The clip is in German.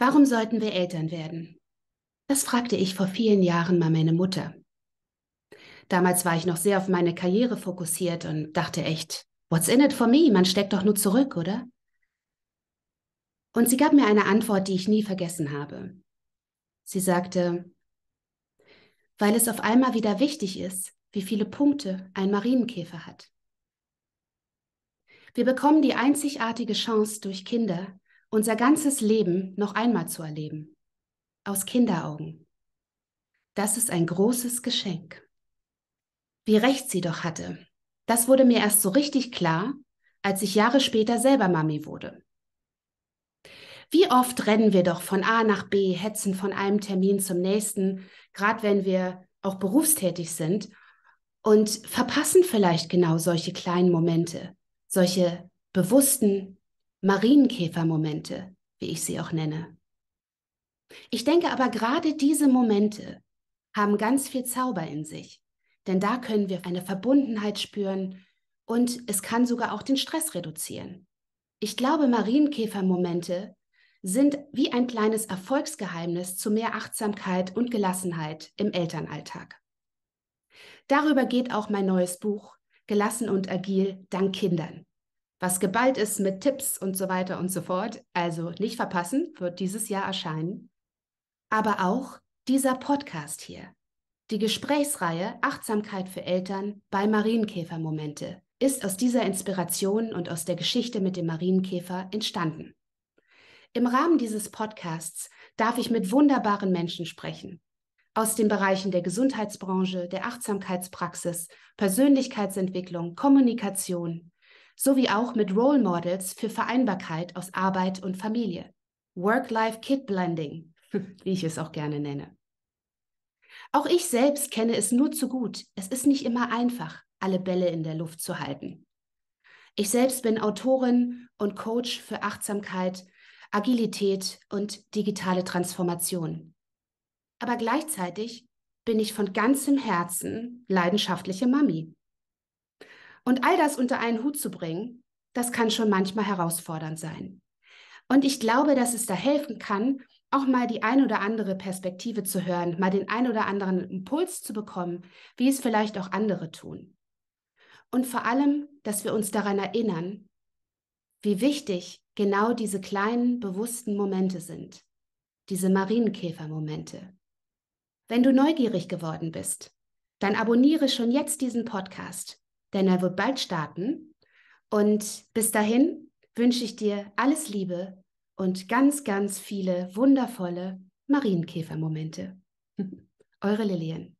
Warum sollten wir Eltern werden? Das fragte ich vor vielen Jahren mal meine Mutter. Damals war ich noch sehr auf meine Karriere fokussiert und dachte echt, what's in it for me? Man steckt doch nur zurück, oder? Und sie gab mir eine Antwort, die ich nie vergessen habe. Sie sagte, weil es auf einmal wieder wichtig ist, wie viele Punkte ein Marienkäfer hat. Wir bekommen die einzigartige Chance durch Kinder, unser ganzes Leben noch einmal zu erleben, aus Kinderaugen. Das ist ein großes Geschenk. Wie recht sie doch hatte. Das wurde mir erst so richtig klar, als ich Jahre später selber Mami wurde. Wie oft rennen wir doch von A nach B, hetzen von einem Termin zum nächsten, gerade wenn wir auch berufstätig sind und verpassen vielleicht genau solche kleinen Momente, solche bewussten Marienkäfermomente, wie ich sie auch nenne. Ich denke aber gerade diese Momente haben ganz viel Zauber in sich, denn da können wir eine Verbundenheit spüren und es kann sogar auch den Stress reduzieren. Ich glaube, Marienkäfermomente sind wie ein kleines Erfolgsgeheimnis zu mehr Achtsamkeit und Gelassenheit im Elternalltag. Darüber geht auch mein neues Buch Gelassen und Agil dank Kindern was geballt ist mit Tipps und so weiter und so fort. Also nicht verpassen, wird dieses Jahr erscheinen. Aber auch dieser Podcast hier, die Gesprächsreihe Achtsamkeit für Eltern bei Marienkäfermomente, ist aus dieser Inspiration und aus der Geschichte mit dem Marienkäfer entstanden. Im Rahmen dieses Podcasts darf ich mit wunderbaren Menschen sprechen. Aus den Bereichen der Gesundheitsbranche, der Achtsamkeitspraxis, Persönlichkeitsentwicklung, Kommunikation, sowie auch mit Role Models für Vereinbarkeit aus Arbeit und Familie. Work-Life-Kid-Blending, wie ich es auch gerne nenne. Auch ich selbst kenne es nur zu gut. Es ist nicht immer einfach, alle Bälle in der Luft zu halten. Ich selbst bin Autorin und Coach für Achtsamkeit, Agilität und digitale Transformation. Aber gleichzeitig bin ich von ganzem Herzen leidenschaftliche Mami. Und all das unter einen Hut zu bringen, das kann schon manchmal herausfordernd sein. Und ich glaube, dass es da helfen kann, auch mal die ein oder andere Perspektive zu hören, mal den ein oder anderen Impuls zu bekommen, wie es vielleicht auch andere tun. Und vor allem, dass wir uns daran erinnern, wie wichtig genau diese kleinen, bewussten Momente sind, diese Marienkäfermomente. Wenn du neugierig geworden bist, dann abonniere schon jetzt diesen Podcast denn er wird bald starten. Und bis dahin wünsche ich dir alles Liebe und ganz, ganz viele wundervolle Marienkäfermomente. Eure Lilien.